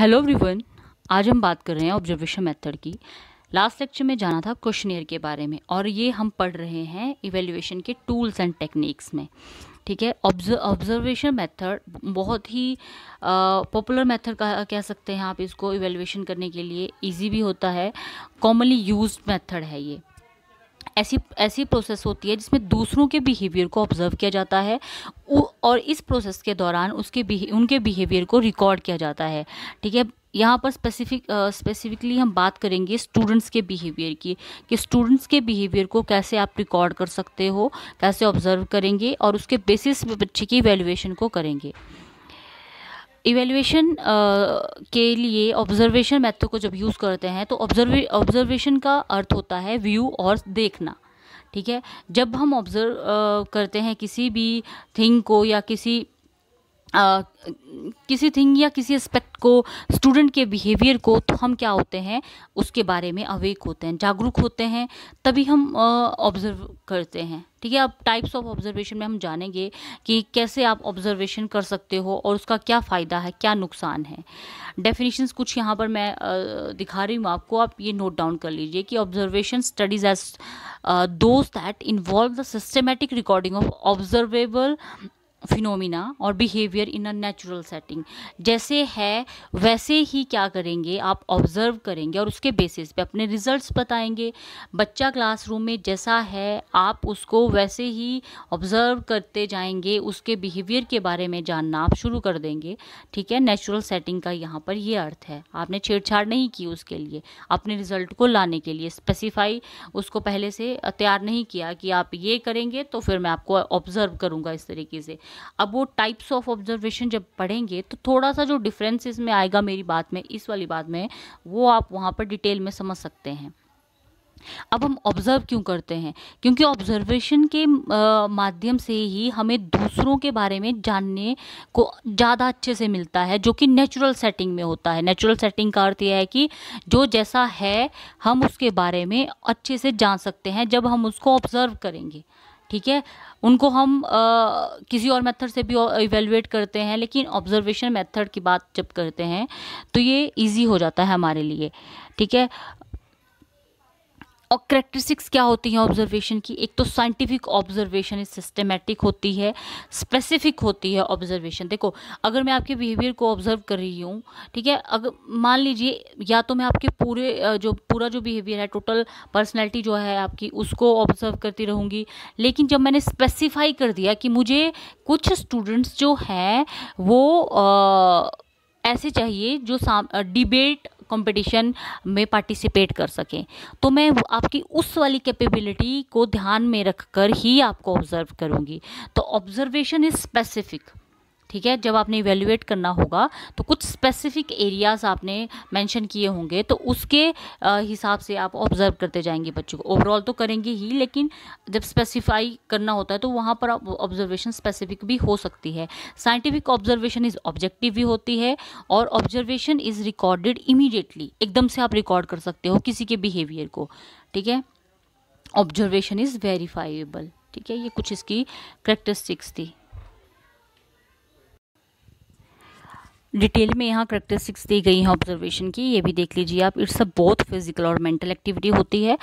hello everyone आज हम बात कर रहे हैं ऑब्जर्वेशन मेथड की लास्ट लेक्चर में जाना था क्वेश्चनियर के बारे में और ये हम पढ़ रहे हैं इवेल्यूएशन के टूल्स एंड टेक्निक्स में ठीक है ऑब्जर्वेशन मेथड बहुत ही पॉपुलर मेथड कह सकते हैं आप इसको इवेल्यूएशन करने के लिए इजी भी होता है कॉमनली यूज मेथड है ये ऐसी ऐसी प्रोसेस होती है जिसमें दूसरों के बिहेवियर को ऑब्जर्व किया जाता है और इस प्रोसेस के दौरान उसके उनके बिहेवियर को रिकॉर्ड किया जाता है ठीक है यहाँ पर स्पेसिफिक स्पेसिफिकली हम बात करेंगे स्टूडेंट्स के बिहेवियर की कि स्टूडेंट्स के बिहेवियर को कैसे आप रिकॉर्ड कर सकते हो कैसे ऑब्जर्व करेंगे और उसके बेसिस पे बच्चे की वैल्यूएशन को करेंगे इवेल्युएशन uh, के लिए ऑब्जर्वेशन मेथड को जब यूज़ करते हैं तो ऑब्जर्वे ऑब्जर्वेशन का अर्थ होता है व्यू और देखना ठीक है जब हम ऑब्ज़र्व uh, करते हैं किसी भी थिंग को या किसी आ, किसी थिंग या किसी एस्पेक्ट को स्टूडेंट के बिहेवियर को तो हम क्या होते हैं उसके बारे में अवेक होते हैं जागरूक होते हैं तभी हम ऑब्जर्व करते हैं ठीक है अब टाइप्स ऑफ ऑब्जर्वेशन में हम जानेंगे कि कैसे आप ऑब्जर्वेशन कर सकते हो और उसका क्या फ़ायदा है क्या नुकसान है डेफिनेशंस कुछ यहाँ पर मैं आ, दिखा रही हूँ आपको आप ये नोट डाउन कर लीजिए कि observation studies as those that involve the systematic recording of observable phenomena और behaviour in a natural setting जैसे है वैसे ही क्या करेंगे आप ऑब्जर्व करेंगे और उसके बेसिस पे अपने रिजल्ट्स बताएंगे बच्चा क्लासरूम में जैसा है आप उसको वैसे ही ऑब्जर्व करते जाएंगे उसके बिहेवियर के बारे में जानना आप शुरू कर देंगे ठीक है नेचुरल सेटिंग का यहाँ पर ये अर्थ है आपने छेड़छाड़ नहीं की उसके लिए अपने रिजल्ट को लाने के लिए स्पेसिफाई उसको पहले से तैयार नहीं किया कि आप ये करेंगे तो फिर मैं आपको ऑब्जर्व करूँगा इस तरीके से अब वो टाइप्स ऑफ ऑब्जर्वेशन जब पढ़ेंगे तो थोड़ा सा जो डिफरेंस इसमें आएगा मेरी बात में इस वाली बात में वो आप वहाँ पर डिटेल में समझ सकते हैं अब हम ऑब्ज़र्व क्यों करते हैं क्योंकि ऑब्जर्वेशन के आ, माध्यम से ही हमें दूसरों के बारे में जानने को ज़्यादा अच्छे से मिलता है जो कि नेचुरल सेटिंग में होता है नेचुरल सेटिंग का अर्थ यह है कि जो जैसा है हम उसके बारे में अच्छे से जान सकते हैं जब हम उसको ऑब्ज़र्व करेंगे ठीक है उनको हम आ, किसी और मेथड से भी इवेलुएट करते हैं लेकिन ऑब्जर्वेशन मेथड की बात जब करते हैं तो ये इजी हो जाता है हमारे लिए ठीक है और करेक्टरिस्टिक्स क्या होती हैं ऑब्जर्वेशन की एक तो साइंटिफिक ऑब्जर्वेशन सिस्टमेटिक होती है स्पेसिफिक होती है ऑब्जर्वेशन देखो अगर मैं आपके बिहेवियर को ऑब्जर्व कर रही हूँ ठीक है अगर मान लीजिए या तो मैं आपके पूरे जो पूरा जो बिहेवियर है टोटल पर्सनैलिटी जो है आपकी उसको ऑब्जर्व करती रहूँगी लेकिन जब मैंने स्पेसिफाई कर दिया कि मुझे कुछ स्टूडेंट्स जो हैं वो आ, ऐसे चाहिए जो डिबेट कंपटीशन में पार्टिसिपेट कर सकें तो मैं आपकी उस वाली कैपेबिलिटी को ध्यान में रखकर ही आपको ऑब्ज़र्व करूँगी तो ऑब्ज़र्वेशन इज़ स्पेसिफिक ठीक है जब आपने इवेल्युएट करना होगा तो कुछ स्पेसिफिक एरियाज़ आपने मेंशन किए होंगे तो उसके हिसाब से आप ऑब्जर्व करते जाएंगे बच्चों को ओवरऑल तो करेंगे ही लेकिन जब स्पेसिफाई करना होता है तो वहाँ पर ऑब्जर्वेशन स्पेसिफिक भी हो सकती है साइंटिफिक ऑब्जर्वेशन इज़ ऑब्जेक्टिव भी होती है और ऑब्जर्वेशन इज़ रिकॉर्डेड इमीडिएटली एकदम से आप रिकॉर्ड कर सकते हो किसी के बिहेवियर को ठीक है ऑब्जर्वेशन इज़ वेरीफाइएबल ठीक है ये कुछ इसकी करेक्टरिस्टिक्स थी डिटेल में यहाँ करेक्टरिस्टिक्स दी गई हैं ऑब्जर्वेशन की ये भी देख लीजिए आप इट्स अ बोथ फिजिकल और मेंटल एक्टिविटी होती है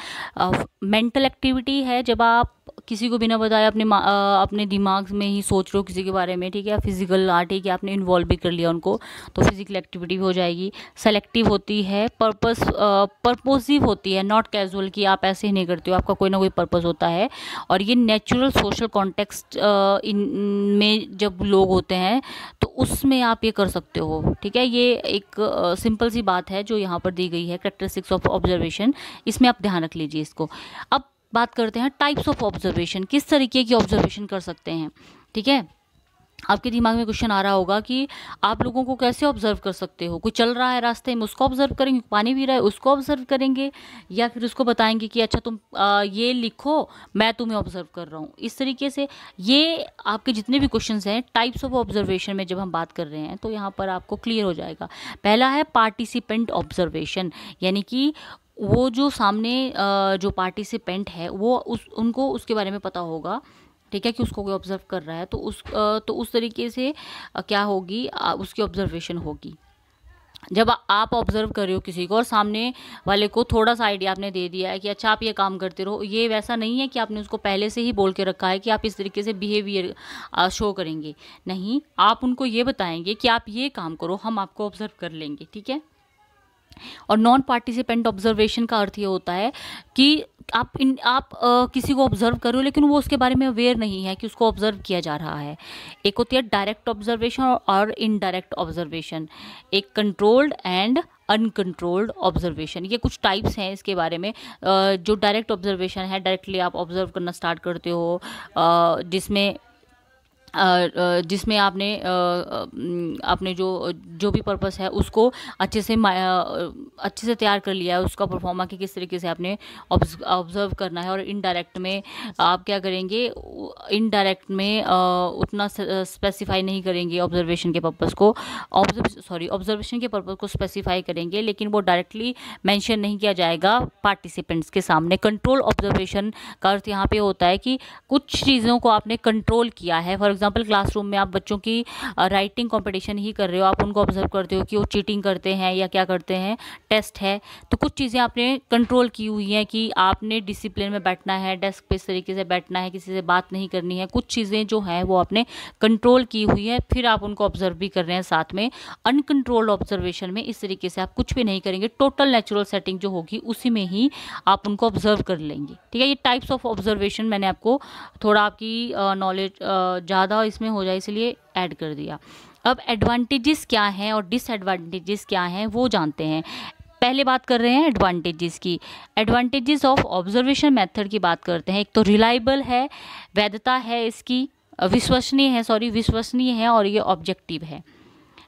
मेंटल uh, एक्टिविटी है जब आप किसी को बिना बताए अपने आ, अपने दिमाग में ही सोच रहे हो किसी के बारे में ठीक है फिजिकल आर्ट है कि आपने इन्वॉल्व भी कर लिया उनको तो फिजिकल एक्टिविटी हो जाएगी सेलेक्टिव होती है पर्पस पर्पोजिव होती है नॉट कैजुअल कि आप ऐसे ही नहीं करते हो आपका कोई ना कोई पर्पस होता है और ये नेचुरल सोशल कॉन्टेक्स्ट इन में जब लोग होते हैं तो उसमें आप ये कर सकते हो ठीक है ये एक सिंपल सी बात है जो यहाँ पर दी गई है करेक्टरिस्टिक्स ऑफ ऑब्जर्वेशन इसमें आप ध्यान रख लीजिए इसको अब बात करते हैं टाइप्स ऑफ ऑब्जर्वेशन किस तरीके की ऑब्जर्वेशन कर सकते हैं ठीक है आपके दिमाग में क्वेश्चन आ रहा होगा कि आप लोगों को कैसे ऑब्जर्व कर सकते हो कोई चल रहा है रास्ते में उसको ऑब्जर्व करेंगे पानी पी रहा है उसको ऑब्जर्व करेंगे या फिर उसको बताएंगे कि अच्छा तुम आ, ये लिखो मैं तुम्हें ऑब्जर्व कर रहा हूँ इस तरीके से ये आपके जितने भी क्वेश्चन हैं टाइप्स ऑफ ऑब्जर्वेशन में जब हम बात कर रहे हैं तो यहाँ पर आपको क्लियर हो जाएगा पहला है पार्टिसिपेंट ऑब्जर्वेशन यानी कि वो जो सामने जो पार्टिसिपेंट है वो उस उनको उसके बारे में पता होगा ठीक है कि उसको कोई ऑब्ज़र्व कर रहा है तो उस तो उस तरीके से क्या होगी उसकी ऑब्जर्वेशन होगी जब आप ऑब्जर्व कर रहे हो किसी को और सामने वाले को थोड़ा सा आइडिया आपने दे दिया है कि अच्छा आप ये काम करते रहो ये वैसा नहीं है कि आपने उसको पहले से ही बोल के रखा है कि आप इस तरीके से बिहेवियर शो करेंगे नहीं आप उनको ये बताएंगे कि आप ये काम करो हम आपको ऑब्जर्व कर लेंगे ठीक है और नॉन पार्टिसिपेंट ऑब्जर्वेशन का अर्थ ये होता है कि आप इन आप आ, किसी को ऑब्जर्व कर रहे हो लेकिन वो उसके बारे में अवेयर नहीं है कि उसको ऑब्जर्व किया जा रहा है एक होती है डायरेक्ट ऑब्जर्वेशन और इनडायरेक्ट ऑब्जर्वेशन एक कंट्रोल्ड एंड अनकंट्रोल्ड ऑब्जर्वेशन ये कुछ टाइप्स हैं इसके बारे में जो डायरेक्ट ऑब्जर्वेशन है डायरेक्टली आप ऑब्जर्व करना स्टार्ट करते हो जिसमें जिसमें आपने आपने जो जो भी पर्पस है उसको अच्छे से अच्छे से तैयार कर लिया है उसका परफॉर्मा कि किस तरीके से आपने ऑब्जर्व करना है और इनडायरेक्ट में आप क्या करेंगे इनडायरेक्ट में उतना स्पेसिफाई नहीं करेंगे ऑब्जर्वेशन के पर्पस को ऑब्जर्व सॉरी ऑब्जर्वेशन के पर्पस को स्पेसिफाई करेंगे लेकिन वो डायरेक्टली मैंशन नहीं किया जाएगा पार्टिसिपेंट्स के सामने कंट्रोल ऑब्जर्वेशन का अर्थ यहाँ पर होता है कि कुछ चीज़ों को आपने कंट्रोल किया है फॉर एग्जाम्पल एग्जांपल क्लासरूम में आप बच्चों की राइटिंग कंपटीशन ही कर रहे हो आप उनको ऑब्जर्व करते हो कि वो चीटिंग करते हैं या क्या करते हैं टेस्ट है तो कुछ चीज़ें आपने कंट्रोल की हुई हैं कि आपने डिसिप्लिन में बैठना है डेस्क पे इस तरीके से बैठना है किसी से बात नहीं करनी है कुछ चीज़ें जो हैं वो आपने कंट्रोल की हुई है फिर आप उनको ऑब्जर्व भी कर रहे हैं साथ में अनकंट्रोल्ड ऑब्जर्वेशन में इस तरीके से आप कुछ भी नहीं करेंगे टोटल नेचुरल सेटिंग जो होगी उसी में ही आप उनको ऑब्जर्व कर लेंगे ठीक है ये टाइप्स ऑफ ऑब्जर्वेशन मैंने आपको थोड़ा आपकी नॉलेज ज़्यादा ज़्यादा इसमें हो जाए इसलिए ऐड कर दिया अब एडवांटेजेस क्या हैं और डिसएडवांटेजेस क्या हैं वो जानते हैं पहले बात कर रहे हैं एडवांटेजेस की एडवांटेजेस ऑफ ऑब्जर्वेशन मेथड की बात करते हैं एक तो रिलायबल है वैधता है इसकी विश्वसनीय है सॉरी विश्वसनीय है और ये ऑब्जेक्टिव है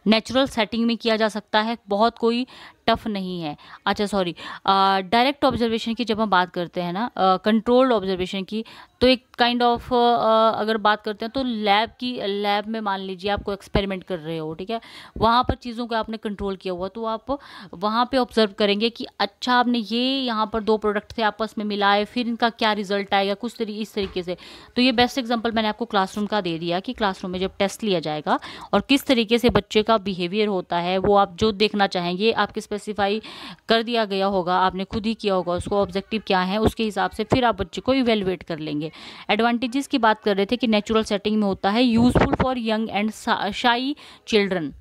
नेचुरल सेटिंग में किया जा सकता है बहुत कोई टफ नहीं है अच्छा सॉरी डायरेक्ट ऑब्जर्वेशन की जब हम बात करते हैं ना कंट्रोल्ड ऑब्जर्वेशन की तो एक kind kind of of, uh, अगर बात करते हैं तो लैब की लैब में मान लीजिए आपको एक्सपेरिमेंट कर रहे हो ठीक है वहाँ पर चीज़ों को आपने कंट्रोल किया हुआ तो आप वहाँ पे ऑब्जर्व करेंगे कि अच्छा आपने ये यहाँ पर दो प्रोडक्ट थे आपस में मिलाए फिर इनका क्या रिजल्ट आएगा कुछ तरी इस तरीके से तो ये बेस्ट एग्जाम्पल मैंने आपको क्लासरूम का दे दिया कि क्लासरूम में जब टेस्ट लिया जाएगा और किस तरीके से बच्चे का बिहेवियर होता है वो आप जो देखना चाहेंगे आपके स्पेसिफाई कर दिया गया होगा आपने खुद ही किया होगा उसको ऑब्जेक्टिव क्या है उसके हिसाब से फिर आप बच्चे को इवेलुएट कर लेंगे एडवांटेजेस की बात कर रहे थे कि नेचुरल सेटिंग में होता है useful for young and shy children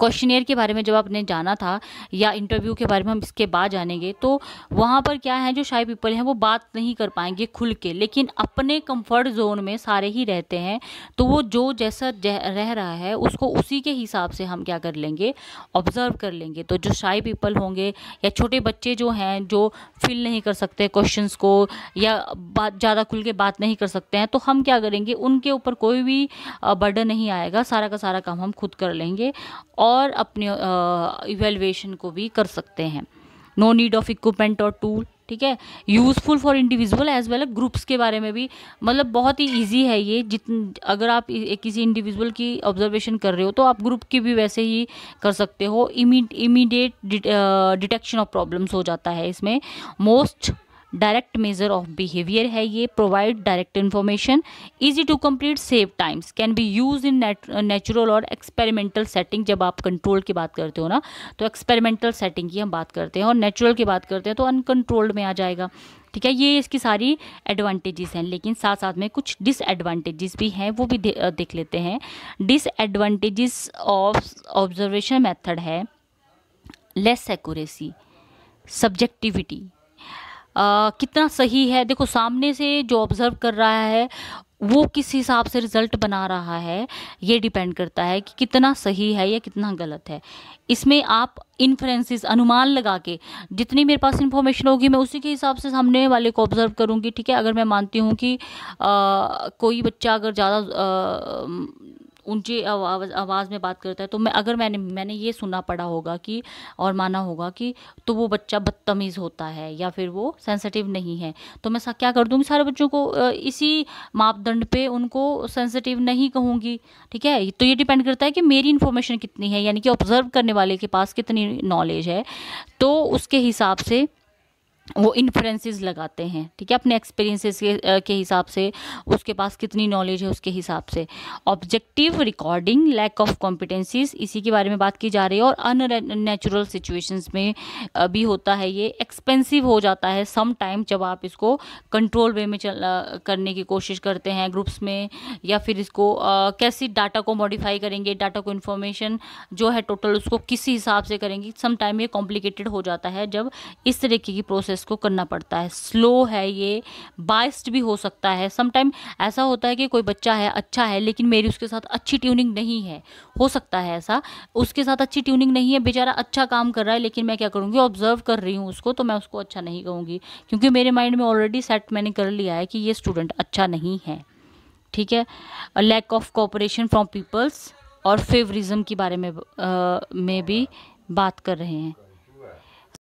questionnaire के बारे में जब आपने जाना था या इंटरव्यू के बारे में हम इसके बाद जानेंगे तो वहाँ पर क्या है जो शाही पीपल हैं वो बात नहीं कर पाएंगे खुल के लेकिन अपने कंफर्ट जोन में सारे ही रहते हैं तो वो जो जैसा रह रहा है उसको उसी के हिसाब से हम क्या कर लेंगे ऑब्जर्व कर लेंगे तो जो शाही पीपल होंगे या छोटे बच्चे जो हैं जो फिल नहीं कर सकते क्वेश्चन को या बात ज़्यादा खुल के बात नहीं कर सकते हैं तो हम क्या करेंगे उनके ऊपर कोई भी बर्डन नहीं आएगा सारा का सारा काम हम खुद कर लेंगे और अपने इवेलुएशन को भी कर सकते हैं नो नीड ऑफ इक्विपमेंट और टूल ठीक है useful for individual as well groups के बारे में भी मतलब बहुत ही इजी है ये जित अगर आप किसी इंडिविजुअल की ऑब्जर्वेशन कर रहे हो तो आप ग्रुप की भी वैसे ही कर सकते हो इमीडिएट डिटेक्शन ऑफ प्रॉब्लम्स हो जाता है इसमें most direct measure of behaviour है ये provide direct information easy to complete save times can be use in natural और एक्सपेरिमेंटल सेटिंग जब आप कंट्रोल की बात करते हो ना तो एक्सपेरिमेंटल सेटिंग की हम बात करते हैं और नेचुरल की बात करते हैं तो अनकंट्रोल्ड में आ जाएगा ठीक है ये इसकी सारी एडवांटेजेस हैं लेकिन साथ साथ में कुछ डिसएडवांटेजेस भी हैं वो भी देख लेते हैं डिसएडवांटेजेस ऑफ ऑब्जर्वेशन मेथड है लेस एक्यूरेसी सब्जेक्टिविटी आ, कितना सही है देखो सामने से जो ऑब्ज़र्व कर रहा है वो किस हिसाब से रिज़ल्ट बना रहा है ये डिपेंड करता है कि कितना सही है या कितना गलत है इसमें आप इन्फ्रेंसेस अनुमान लगा के जितनी मेरे पास इन्फॉर्मेशन होगी मैं उसी के हिसाब से सामने वाले को ऑब्जर्व करूँगी ठीक है अगर मैं मानती हूँ कि आ, कोई बच्चा अगर ज़्यादा ऊंची आवाज़ आवाज़ में बात करता है तो मैं अगर मैंने मैंने ये सुना पड़ा होगा कि और माना होगा कि तो वो बच्चा बदतमीज़ होता है या फिर वो सेंसिटिव नहीं है तो मैं क्या कर दूँगी सारे बच्चों को इसी मापदंड पे उनको सेंसिटिव नहीं कहूँगी ठीक है तो ये डिपेंड करता है कि मेरी इन्फॉर्मेशन कितनी है यानी कि ऑब्जर्व करने वाले के पास कितनी नॉलेज है तो उसके हिसाब से वो इन्फ्रेंसेस लगाते हैं ठीक है अपने एक्सपीरियंसेस के के हिसाब से उसके पास कितनी नॉलेज है उसके हिसाब से objective recording lack of competencies इसी के बारे में बात की जा रही है और अन नेचुरल सिचुएशंस में भी होता है ये एक्सपेंसिव हो जाता है सम टाइम जब आप इसको कंट्रोल वे में चल करने की कोशिश करते हैं ग्रुप्स में या फिर इसको आ, कैसी डाटा को मॉडिफाई करेंगे डाटा को इन्फॉर्मेशन जो है टोटल उसको किसी हिसाब से करेंगे सम टाइम ये कॉम्प्लिकेटेड हो जाता है जब इस तरीके की प्रोसेस प्रोसेस को करना पड़ता है स्लो है ये बाइस्ड भी हो सकता है समटाइम ऐसा होता है कि कोई बच्चा है अच्छा है लेकिन मेरी उसके साथ अच्छी ट्यूनिंग नहीं है हो सकता है ऐसा उसके साथ अच्छी ट्यूनिंग नहीं है बेचारा अच्छा काम कर रहा है लेकिन मैं क्या करूँगी ऑब्जर्व कर रही हूँ उसको तो मैं उसको अच्छा नहीं कहूँगी क्योंकि मेरे माइंड में ऑलरेडी सेट मैंने कर लिया है कि ये स्टूडेंट अच्छा नहीं है ठीक है lack of cooperation from peoples और फेवरिज्म के बारे में आ, में भी बात कर रहे हैं